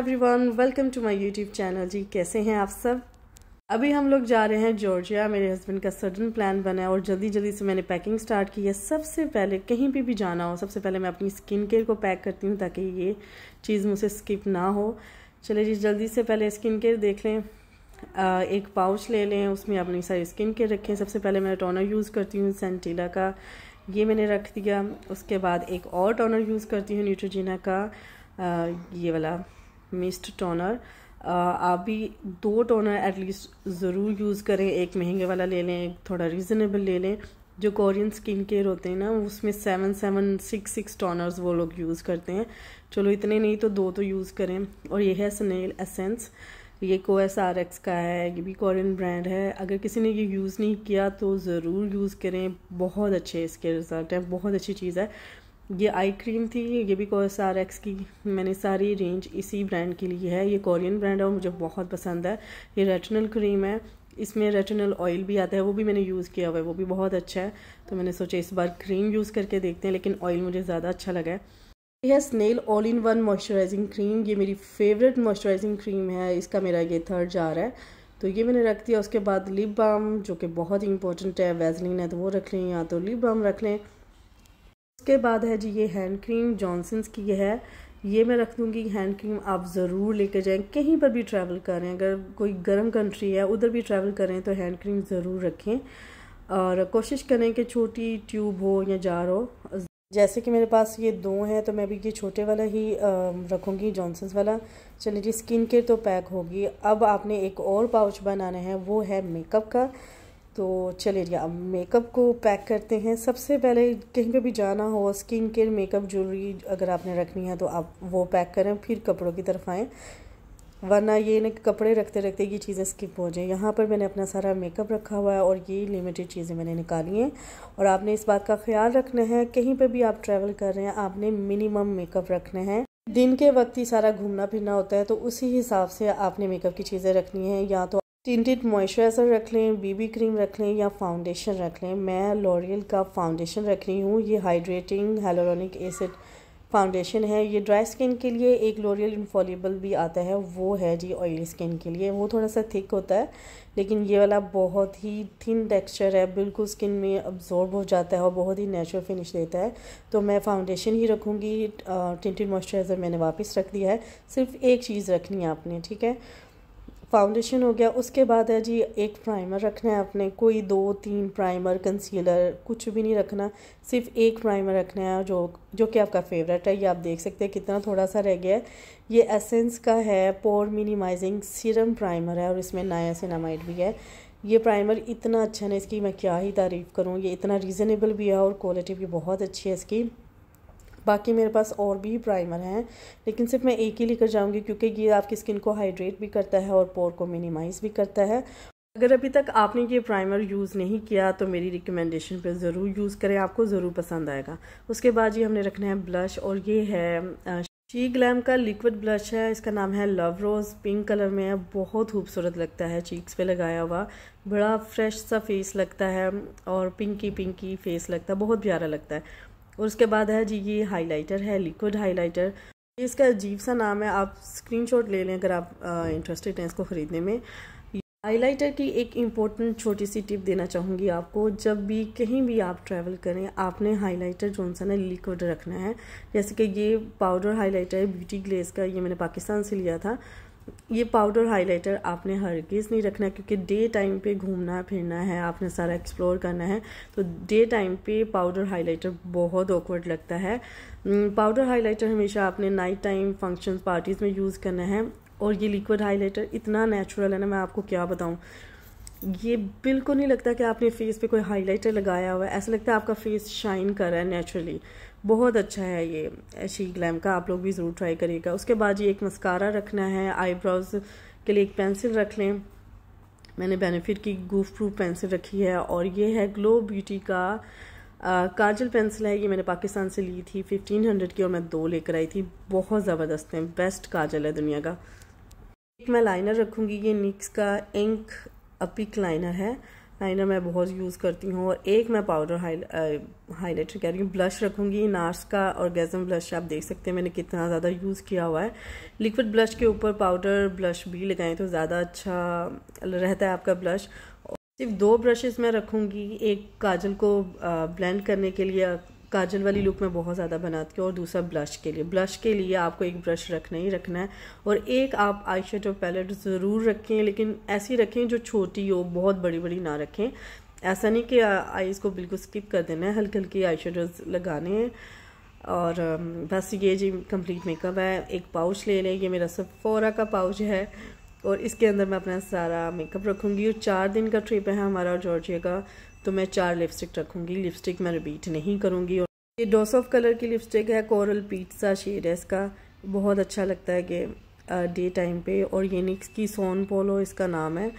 everyone welcome to my YouTube channel जी कैसे हैं आप सब अभी हम लोग जा रहे हैं जॉर्जिया मेरे हस्बैंड का सडन प्लान बना है और जल्दी जल्दी से मैंने पैकिंग स्टार्ट की है सबसे पहले कहीं भी भी जाना हो सबसे पहले मैं अपनी स्किन केयर को पैक करती हूँ ताकि ये चीज़ मुझसे स्किप ना हो चले जी जल्दी से पहले स्किन केयर देख लें आ, एक पाउच ले लें उसमें अपनी सारी स्किन केयर रखें सबसे पहले मैं टोनर यूज़ करती हूँ सेंटीला का ये मैंने रख दिया उसके बाद एक और टोनर यूज़ करती हूँ न्यूट्रोजिना का आ, ये वाला मिस्ट टोनर आप भी दो टोनर एटलीस्ट ज़रूर यूज़ करें एक महंगे वाला ले लें एक थोड़ा रीज़नेबल ले लें जो कोरियन स्किन केयर होते हैं ना उसमें seven seven six six toners वो लोग यूज़ करते हैं चलो इतने नहीं तो दो तो यूज़ करें और ये है स्नेल एसेंस ये को एस आर एक्स का है ये भी कोरियन ब्रांड है अगर किसी ने ये यूज़ नहीं किया तो ज़रूर यूज़ करें बहुत अच्छे इसके रिज़ल्ट हैं बहुत अच्छी चीज़ है ये आई क्रीम थी ये भी कोस आर एक्स की मैंने सारी रेंज इसी ब्रांड के लिए है ये कोरियन ब्रांड है और मुझे बहुत पसंद है ये रेटिनल क्रीम है इसमें रेटिनल ऑयल भी आता है वो भी मैंने यूज़ किया हुआ है वो भी बहुत अच्छा है तो मैंने सोचा इस बार क्रीम यूज़ करके देखते हैं लेकिन ऑयल मुझे ज़्यादा अच्छा लगा है यह snail all in one moisturising cream ये मेरी फेवरेट मॉइस्चराइजिंग क्रीम है इसका मेरा ये थर्ड जार है तो ये मैंने रख दिया उसके बाद लिप बाम जो कि बहुत इंपॉर्टेंट है वेजलिन है तो वो रख लें या तो लिप बाम रख लें उसके बाद है जी ये हैंड क्रीम जॉनसन्स की है ये मैं रख दूँगी हैंड क्रीम आप ज़रूर कर जाएं कहीं पर भी ट्रैवल करें अगर कोई गर्म कंट्री है उधर भी ट्रैवल करें तो हैंड क्रीम ज़रूर रखें और कोशिश करें कि छोटी ट्यूब हो या जार हो जैसे कि मेरे पास ये दो हैं तो मैं भी ये छोटे वाला ही रखूँगी जॉनसन्स वाला चलिए जी स्किन केयर तो पैक होगी अब आपने एक और पाउच बनाना है वो है मेकअप का तो चलिए अब मेकअप को पैक करते हैं सबसे पहले कहीं पे भी जाना हो स्किन केयर मेकअप ज्वेलरी अगर आपने रखनी है तो आप वो पैक करें फिर कपड़ों की तरफ आएँ वरना ये ना कपड़े रखते रखते ये चीज़ें स्किप हो जाएँ यहाँ पर मैंने अपना सारा मेकअप रखा हुआ है और ये लिमिटेड चीज़ें मैंने निकाली हैं और आपने इस बात का ख्याल रखना है कहीं पर भी आप ट्रैवल कर रहे हैं आपने मिनिमम मेकअप रखना है दिन के वक्त ही सारा घूमना फिरना होता है तो उसी हिसाब से आपने मेकअप की चीज़ें रखनी है या तो टिंटेड मॉइस्चराइज़र रख लें बीबी क्रीम रख लें या फाउंडेशन रख लें मैं लॉरियल का फाउंडेशन रख रही हूँ ये हाइड्रेटिंग हेलोरोनिक एसिड फाउंडेशन है ये ड्राई स्किन के लिए एक लोरियल इन्फॉलिबल भी आता है वो है जी ऑयली स्किन के लिए वो थोड़ा सा थिक होता है लेकिन ये वाला बहुत ही थिन टेक्सचर है बिल्कुल स्किन में अब्जॉर्ब हो जाता है और बहुत ही नेचुरल फिनिश देता है तो मैं फाउंडेशन ही रखूँगी टिंटेड मॉइस्चराइज़र मैंने वापस रख दिया है सिर्फ एक चीज़ रखनी है आपने ठीक है फाउंडेशन हो गया उसके बाद है जी एक प्राइमर रखना है आपने कोई दो तीन प्राइमर कंसीलर कुछ भी नहीं रखना सिर्फ एक प्राइमर रखना है जो जो कि आपका फेवरेट है ये आप देख सकते हैं कितना थोड़ा सा रह गया है ये एसेंस का है पोर मिनिमाइजिंग सीरम प्राइमर है और इसमें नाया सिनामाइड भी है ये प्राइमर इतना अच्छा है इसकी मैं क्या ही तारीफ़ करूँ ये इतना रीज़नेबल भी है और क्वालिटी भी बहुत अच्छी है इसकी बाकी मेरे पास और भी प्राइमर हैं लेकिन सिर्फ मैं एक ही लेकर जाऊँगी क्योंकि ये आपकी स्किन को हाइड्रेट भी करता है और पोर को मिनिमाइज़ भी करता है अगर अभी तक आपने ये प्राइमर यूज़ नहीं किया तो मेरी रिकमेंडेशन पे ज़रूर यूज़ करें आपको ज़रूर पसंद आएगा उसके बाद ये हमने रखना है ब्लश और ये है शी ग्लैम का लिक्विड ब्लश है इसका नाम है लव रोज़ पिंक कलर में है बहुत खूबसूरत लगता है चीक्स पे लगाया हुआ बड़ा फ्रेश सा फेस लगता है और पिंकी पिंकी फेस लगता है बहुत प्यारा लगता है और उसके बाद है जी ये हाइलाइटर है लिक्विड हाइलाइटर इसका अजीब सा नाम है आप स्क्रीनशॉट ले लें अगर आप इंटरेस्टेड हैं इसको ख़रीदने में हाइलाइटर की एक इम्पोर्टेंट छोटी सी टिप देना चाहूँगी आपको जब भी कहीं भी आप ट्रैवल करें आपने हाइलाइटर जो सा ना लिक्विड रखना है जैसे कि ये पाउडर हाइलाइटर है ब्यूटी ग्लेस का ये मैंने पाकिस्तान से लिया था ये पाउडर हाइलाइटर आपने केस नहीं रखना है क्योंकि डे टाइम पे घूमना फिरना है आपने सारा एक्सप्लोर करना है तो डे टाइम पे पाउडर हाइलाइटर बहुत ऑकवर्ड लगता है पाउडर हम्म, हाइलाइटर हमेशा आपने नाइट टाइम फंक्शन पार्टीज़ में यूज़ करना है और ये लिक्विड हाइलाइटर इतना नेचुरल है ना मैं आपको क्या बताऊँ ये बिल्कुल नहीं लगता कि आपने फेस पे कोई हाइलाइटर लगाया हुआ है ऐसा लगता है आपका फेस शाइन कर रहा है नेचुरली बहुत अच्छा है ये शी ग्लैम का आप लोग भी ज़रूर ट्राई करिएगा उसके बाद ये एक मस्कारा रखना है आईब्रोज के लिए एक पेंसिल रख लें मैंने बेनिफिट की गूफ प्रूफ पेंसिल रखी है और ये है ग्लो ब्यूटी का आ, काजल पेंसिल है ये मैंने पाकिस्तान से ली थी फिफ्टीन हंड्रेड की और मैं दो लेकर आई थी बहुत ज़बरदस्त है बेस्ट काजल है दुनिया का एक मैं लाइनर रखूँगी ये निक्स का इंक अपिक लाइनर है लाइनर मैं बहुत यूज़ करती हूँ और एक मैं पाउडर हाईलाइटर कह रही हूँ ब्लश रखूँगी नार्स का और गैजम ब्लश आप देख सकते हैं मैंने कितना ज़्यादा यूज़ किया हुआ है लिक्विड ब्लश के ऊपर पाउडर ब्लश भी लगाएं तो ज़्यादा अच्छा रहता है आपका ब्लश सिर्फ दो ब्रशेज मैं रखूँगी एक काजल को ब्लेंड करने के लिए काजल वाली लुक मैं बहुत ज़्यादा बनाती हूँ और दूसरा ब्लश के लिए ब्लश के लिए आपको एक ब्रश रखना ही रखना है और एक आप आई शेडो पैलेट ज़रूर रखें लेकिन ऐसी रखें जो छोटी हो बहुत बड़ी बड़ी ना रखें ऐसा नहीं कि आईज़ को बिल्कुल स्किप कर देना है हल्के हल्के आई शेडोज लगाने हैं और बस ये जी कंप्लीट मेकअप है एक पाउच ले लें ये मेरा सफ़ोरा का पाउच है और इसके अंदर मैं अपना सारा मेकअप रखूँगी और चार दिन का ट्रिप है हमारा जॉर्जिया का तो मैं चार लिपस्टिक रखूँगी लिपस्टिक मैं रिपीट नहीं करूँगी और ये डोस ऑफ कलर की लिपस्टिक है कोरल पीट्सा शेड है इसका बहुत अच्छा लगता है कि डे टाइम पे और ये निक्स की सोन पोलो इसका नाम है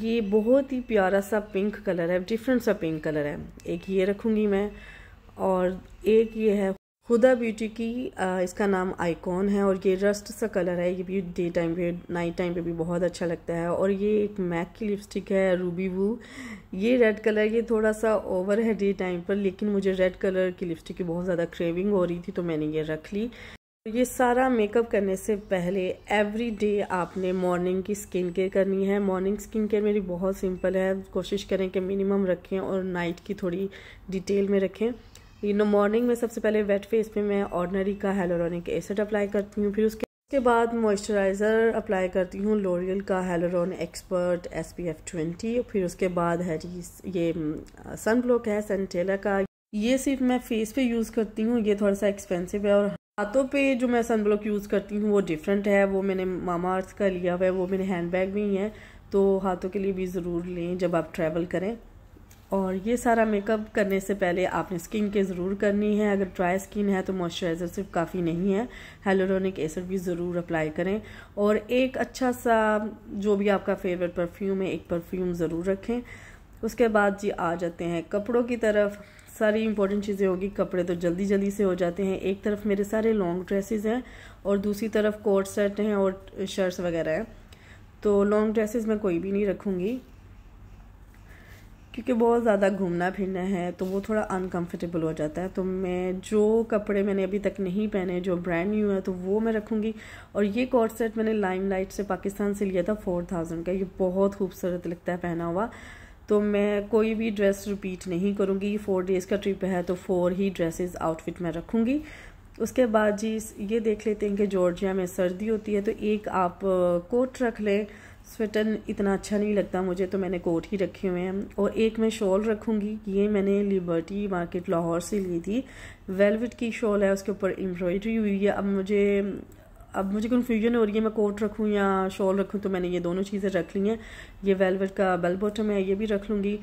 ये बहुत ही प्यारा सा पिंक कलर है डिफरेंट सा पिंक कलर है एक ये रखूँगी मैं और एक ये है हुदा ब्यूटी की आ, इसका नाम आइकॉन है और ये रस्ट सा कलर है ये भी डे टाइम पे नाइट टाइम पे भी बहुत अच्छा लगता है और ये एक मैक की लिपस्टिक है रूबी वू ये रेड कलर ये थोड़ा सा ओवर है डे टाइम पर लेकिन मुझे रेड कलर की लिपस्टिक की बहुत ज़्यादा क्रेविंग हो रही थी तो मैंने ये रख ली ये सारा मेकअप करने से पहले एवरी डे आपने मॉर्निंग की स्किन केयर करनी है मॉर्निंग स्किन केयर मेरी बहुत सिंपल है कोशिश करें कि मिनिमम रखें और नाइट की थोड़ी डिटेल में रखें यू नो मॉर्निंग में सबसे पहले वेट फेस पे मैं ऑर्डनरी का हेलोरॉनिक एसिड अप्लाई करती हूँ फिर उसके उसके बाद मॉइस्चराइज़र अप्लाई करती हूँ लोरियल का हेलोरॉन एक्सपर्ट एस पी एफ ट्वेंटी फिर उसके बाद है जी ये सन ब्लॉक है सनटेला का ये सिर्फ मैं फेस पे यूज़ करती हूँ ये थोड़ा सा एक्सपेंसिव है और हाथों पे जो मैं सन ब्लॉक यूज़ करती हूँ वो डिफरेंट है वो मैंने मामा अर्थ का लिया हुआ है वो मेरे हैंड बैग भी है तो हाथों के लिए भी ज़रूर लें जब आप ट्रैवल करें और ये सारा मेकअप करने से पहले आपने स्किन के ज़रूर करनी है अगर ड्राई स्किन है तो मॉइस्चराइज़र सिर्फ काफ़ी नहीं है हेलोरोनिक एसिड भी ज़रूर अप्लाई करें और एक अच्छा सा जो भी आपका फेवरेट परफ्यूम है एक परफ्यूम ज़रूर रखें उसके बाद जी आ जाते हैं कपड़ों की तरफ सारी इंपॉर्टेंट चीज़ें होगी कपड़े तो जल्दी जल्दी से हो जाते हैं एक तरफ मेरे सारे लॉन्ग ड्रेसेज हैं और दूसरी तरफ कोट सेट हैं और शर्ट्स वगैरह हैं तो लॉन्ग ड्रेसेज मैं कोई भी नहीं रखूँगी क्योंकि बहुत ज़्यादा घूमना फिरना है तो वो थोड़ा अनकम्फर्टेबल हो जाता है तो मैं जो कपड़े मैंने अभी तक नहीं पहने जो ब्रांड न्यू है तो वो मैं रखूँगी और ये कॉर्ड सेट मैंने लाइट से पाकिस्तान से लिया था फोर थाउजेंड का ये बहुत खूबसूरत लगता है पहना हुआ तो मैं कोई भी ड्रेस रिपीट नहीं करूँगी फोर डेज़ का ट्रिप है तो फोर ही ड्रेसेज आउटफिट मैं रखूँगी उसके बाद जी ये देख लेते हैं कि जॉर्जिया में सर्दी होती है तो एक आप कोट uh, रख लें स्वेटर इतना अच्छा नहीं लगता मुझे तो मैंने कोट ही रखे हुए हैं और एक मैं शॉल रखूँगी ये मैंने लिबर्टी मार्केट लाहौर से ली थी वेलवेट की शॉल है उसके ऊपर एम्ब्रॉयडरी हुई है अब मुझे अब मुझे कन्फ्यूजन हो रही है मैं कोट रखूँ या शॉल रखूँ तो मैंने ये दोनों चीज़ें रख ली हैं ये वेलवेट का बेल बॉटम है ये भी रख लूँगी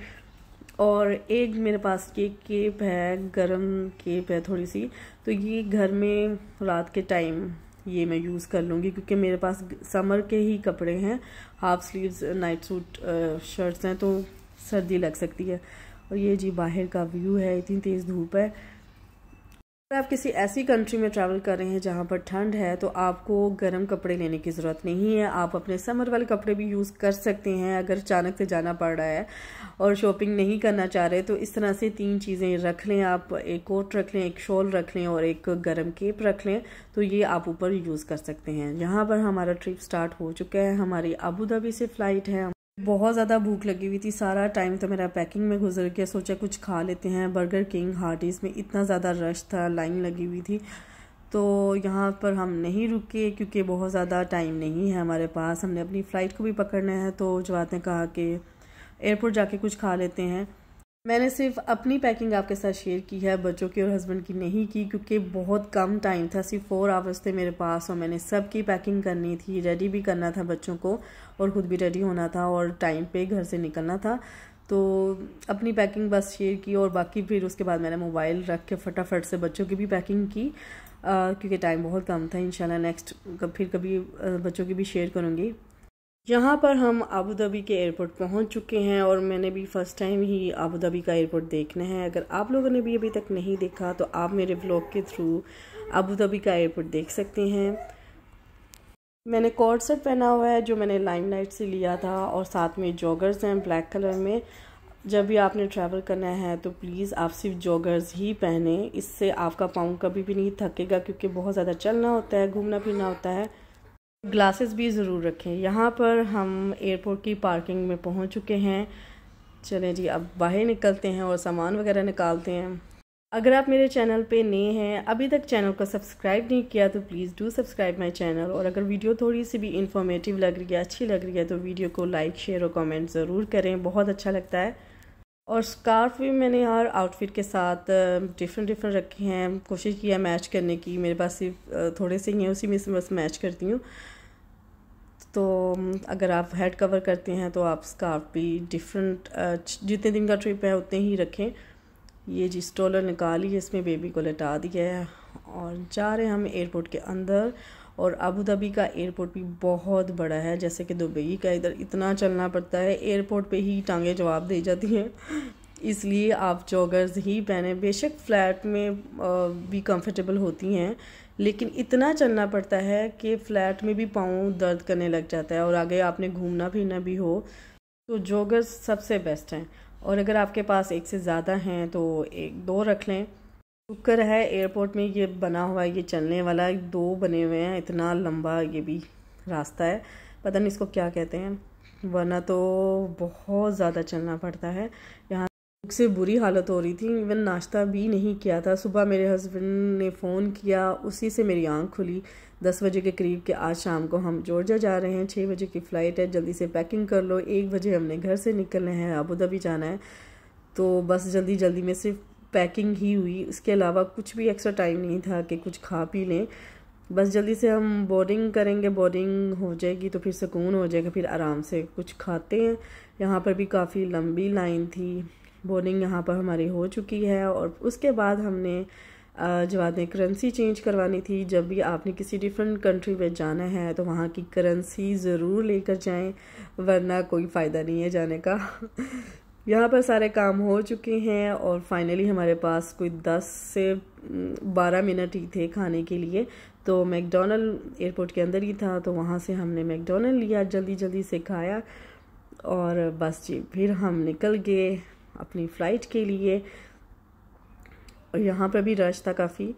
और एक मेरे पास केक केप है गर्म केप है थोड़ी सी तो ये घर में रात के टाइम ये मैं यूज़ कर लूँगी क्योंकि मेरे पास समर के ही कपड़े हैं half sleeves night suit shirts हैं तो सर्दी लग सकती है और ये जी बाहर का व्यू है इतनी तेज़ धूप है अगर आप किसी ऐसी कंट्री में ट्रैवल कर रहे हैं जहाँ पर ठंड है तो आपको गर्म कपड़े लेने की ज़रूरत नहीं है आप अपने समर वाले कपड़े भी यूज़ कर सकते हैं अगर अचानक से जाना पड़ रहा है और शॉपिंग नहीं करना चाह रहे तो इस तरह से तीन चीज़ें रख लें आप एक कोट रख लें एक शॉल रख लें और एक गर्म केप रख लें तो ये आप ऊपर यूज़ कर सकते हैं यहाँ पर हमारा ट्रिप स्टार्ट हो चुका है हमारी आबू धाबी से फ़्लाइट है बहुत ज़्यादा भूख लगी हुई थी सारा टाइम तो मेरा पैकिंग में गुजर गया सोचा कुछ खा लेते हैं बर्गर किंग हार्टीज में इतना ज़्यादा रश था लाइन लगी हुई थी तो यहाँ पर हम नहीं रुके क्योंकि बहुत ज़्यादा टाइम नहीं है हमारे पास हमने अपनी फ़्लाइट को भी पकड़ना है तो जवाब ने कहा कि एयरपोर्ट जाके कुछ खा लेते हैं मैंने सिर्फ अपनी पैकिंग आपके साथ शेयर की है बच्चों की और हस्बैंड की नहीं की क्योंकि बहुत कम टाइम था सिर्फ फोर आवर्स थे मेरे पास और मैंने सब की पैकिंग करनी थी रेडी भी करना था बच्चों को और ख़ुद भी रेडी होना था और टाइम पे घर से निकलना था तो अपनी पैकिंग बस शेयर की और बाकी फिर उसके बाद मैंने मोबाइल रख के फटाफट से बच्चों की भी पैकिंग की क्योंकि टाइम बहुत कम था इन नेक्स्ट फिर कभी बच्चों की भी शेयर करूँगी यहाँ पर हम आबू धाबी के एयरपोर्ट पहुँच चुके हैं और मैंने भी फ़र्स्ट टाइम ही आबू धाबी का एयरपोर्ट देखना है अगर आप लोगों ने भी अभी तक नहीं देखा तो आप मेरे ब्लॉग के थ्रू आबू धाबी का एयरपोर्ट देख सकते हैं मैंने कोट सेट पहना हुआ है जो मैंने लाइमलाइट से लिया था और साथ में जॉगर्स हैं ब्लैक कलर में जब भी आपने ट्रैवल करना है तो प्लीज़ आप सिर्फ जॉगर्स ही पहने इससे आपका पाँव कभी भी नहीं थकेगा क्योंकि बहुत ज़्यादा चलना होता है घूमना फिरना होता है ग्लासेस भी ज़रूर रखें यहाँ पर हम एयरपोर्ट की पार्किंग में पहुँच चुके हैं चलें जी अब बाहर निकलते हैं और सामान वगैरह निकालते हैं अगर आप मेरे चैनल पे नए हैं अभी तक चैनल को सब्सक्राइब नहीं किया तो please do subscribe my channel और अगर वीडियो थोड़ी सी भी इंफॉर्मेटिव लग रही है अच्छी लग रही है तो वीडियो को लाइक शेयर और कमेंट ज़रूर करें बहुत अच्छा लगता है और स्कार्फ भी मैंने हर आउटफिट के साथ डिफरेंट डिफरेंट रखे हैं कोशिश किया मैच करने की मेरे पास सिर्फ थोड़े से ही हैं उसी में से बस मैच करती हूँ तो अगर आप हेड कवर करते हैं तो आप स्कार्फ भी डिफरेंट जितने दिन का ट्रिप है उतने ही रखें ये जी स्टोलर निकाली है इसमें बेबी को लटा दिया है और जा रहे हैं हम एयरपोर्ट के अंदर और अबू धाबी का एयरपोर्ट भी बहुत बड़ा है जैसे कि दुबई का इधर इतना चलना पड़ता है एयरपोर्ट पे ही टांगे जवाब दे जाती हैं इसलिए आप जॉगर्स ही पहने बेशक फ्लैट में भी कंफर्टेबल होती हैं लेकिन इतना चलना पड़ता है कि फ़्लैट में भी पाँव दर्द करने लग जाता है और आगे आपने घूमना फिरना भी हो तो जॉगर्स सबसे बेस्ट हैं और अगर आपके पास एक से ज़्यादा हैं तो एक दो रख लें शुक्र है एयरपोर्ट में ये बना हुआ है ये चलने वाला दो बने हुए हैं इतना लंबा ये भी रास्ता है पता नहीं इसको क्या कहते हैं वरना तो बहुत ज़्यादा चलना पड़ता है यहाँ से बुरी हालत हो रही थी इवन नाश्ता भी नहीं किया था सुबह मेरे हस्बैंड ने फ़ोन किया उसी से मेरी आंख खुली दस बजे के करीब के आज शाम को हम जॉर्जा जा रहे हैं छः बजे की फ़्लाइट है जल्दी से पैकिंग कर लो एक बजे हमने घर से निकलना है अबू धाबी जाना है तो बस जल्दी जल्दी में सिर्फ पैकिंग ही हुई उसके अलावा कुछ भी एक्स्ट्रा टाइम नहीं था कि कुछ खा पी लें बस जल्दी से हम बोर्डिंग करेंगे बोर्डिंग हो जाएगी तो फिर सुकून हो जाएगा फिर आराम से कुछ खाते हैं यहाँ पर भी काफ़ी लंबी लाइन थी बोनिंग यहाँ पर हमारी हो चुकी है और उसके बाद हमने जब आपने करेंसी चेंज करवानी थी जब भी आपने किसी डिफरेंट कंट्री में जाना है तो वहाँ की करेंसी ज़रूर लेकर जाएं वरना कोई फ़ायदा नहीं है जाने का यहाँ पर सारे काम हो चुके हैं और फाइनली हमारे पास कोई दस से बारह मिनट ही थे खाने के लिए तो मैकडोनल्ड एयरपोर्ट के अंदर ही था तो वहाँ से हमने मैकडोनल्ड लिया जल्दी जल्दी से खाया और बस जी फिर हम निकल गए अपनी फ़्लाइट के लिए और यहाँ पर भी रश था काफ़ी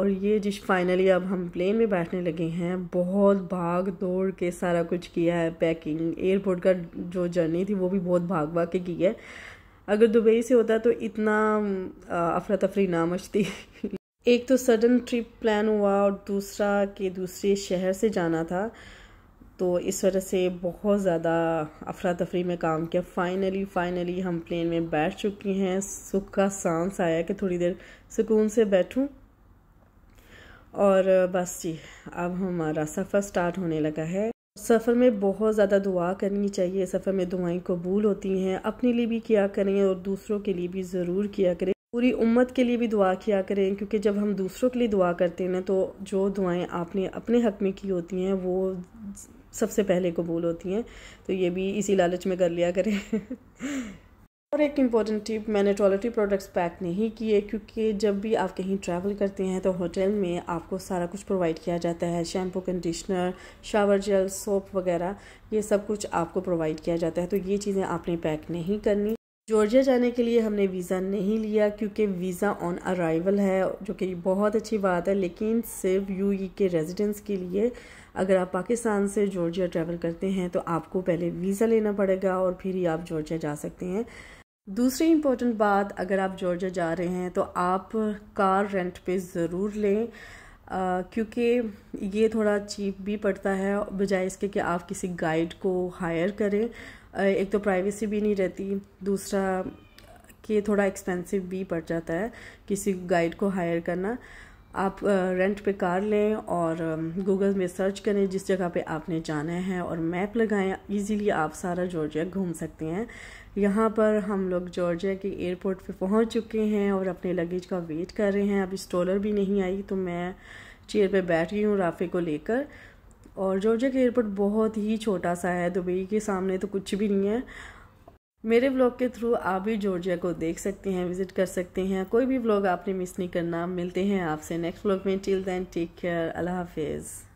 और ये जिस फाइनली अब हम प्लेन में बैठने लगे हैं बहुत भाग दौड़ के सारा कुछ किया है पैकिंग एयरपोर्ट का जो जर्नी थी वो भी बहुत भाग भाग के की है अगर दुबई से होता तो इतना अफरा तफरी ना मचती एक तो सडन ट्रिप प्लान हुआ और दूसरा कि दूसरे शहर से जाना था तो इस वजह से बहुत ज़्यादा अफरा तफरी में काम किया फ़ाइनली फ़ाइनली हम प्लेन में बैठ चुकी हैं सुख का सांस आया कि थोड़ी देर सुकून से बैठूं और बस जी अब हमारा सफ़र स्टार्ट होने लगा है सफ़र में बहुत ज़्यादा दुआ करनी चाहिए सफ़र में दुआएं कबूल होती हैं अपने लिए भी किया करें और दूसरों के लिए भी ज़रूर किया करें पूरी उम्मत के लिए भी दुआ किया करें क्योंकि जब हम दूसरों के लिए दुआ करते हैं ना तो जो दुआएं आपने अपने हक में की होती हैं वो सबसे पहले कबूल होती हैं तो ये भी इसी लालच में कर लिया करें और एक इम्पॉर्टेंट टिप मैंने टॉयलेटरी प्रोडक्ट्स पैक नहीं किए क्योंकि जब भी आप कहीं ट्रैवल करते हैं तो होटल में आपको सारा कुछ प्रोवाइड किया जाता है shampoo conditioner shower gel soap वगैरह ये सब कुछ आपको प्रोवाइड किया जाता है तो ये चीज़ें आपने पैक नहीं करनी जॉर्जिया जाने के लिए हमने वीज़ा नहीं लिया क्योंकि वीज़ा ऑन अराइवल है जो कि बहुत अच्छी बात है लेकिन सिर्फ यू e के रेजिडेंट्स के लिए अगर आप पाकिस्तान से जॉर्जिया ट्रैवल करते हैं तो आपको पहले वीज़ा लेना पड़ेगा और फिर ही आप जॉर्जिया जा सकते हैं दूसरी इम्पोर्टेंट बात अगर आप जॉर्जिया जा रहे हैं तो आप कार रेंट पे ज़रूर लें क्योंकि ये थोड़ा चीप भी पड़ता है बजाय इसके कि आप किसी गाइड को हायर करें आ, एक तो प्राइवेसी भी नहीं रहती दूसरा कि थोड़ा एक्सपेंसिव भी पड़ जाता है किसी गाइड को हायर करना आप रेंट पे कार लें और गूगल में सर्च करें जिस जगह पे आपने जाना है और मैप लगाएं इजीली आप सारा जॉर्जिया घूम सकते हैं यहाँ पर हम लोग जॉर्जिया के एयरपोर्ट पे पहुँच चुके हैं और अपने लगेज का वेट कर रहे हैं अभी स्टॉलर भी नहीं आई तो मैं चेयर पे बैठ गई हूँ राफे को लेकर और जॉर्जिया का एयरपोर्ट बहुत ही छोटा सा है दुबई के सामने तो कुछ भी नहीं है मेरे व्लॉग के थ्रू आप भी जॉर्जिया को देख सकते हैं विजिट कर सकते हैं कोई भी व्लॉग आपने मिस नहीं करना मिलते हैं आपसे नेक्स्ट व्लॉग में टिल देन टेक केयर अल्लाह हाफिज़